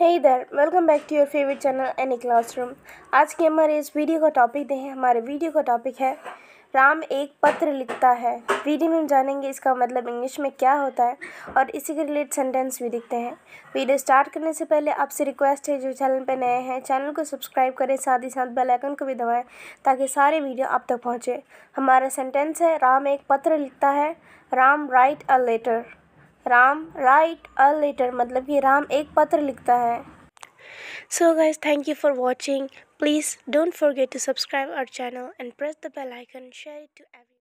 है इधर welcome back to your favourite channel any classroom आज के हमारे इस वीडियो का टॉपिक दें हमारे वीडियो का टॉपिक है राम एक पत्र लिखता है वीडियो में हम जानेंगे इसका मतलब इंग्लिश में क्या होता है और इसी के रिलेटेड सेंटेंस भी दिखते हैं वीडियो स्टार्ट करने से पहले आपसे रिक्वेस्ट है जो चैनल पर नए हैं चैनल को सब्सक्राइब करें साथ ही साथ बेल आइकन को भी दबाएँ ताकि सारे वीडियो आप तक पहुँचे हमारा सेंटेंस है राम एक पत्र लिखता है Ram write a letter Ram write a letter मतलब कि राम एक पत्र लिखता है so guys thank you for watching please don't forget to subscribe our channel and press the bell icon share to every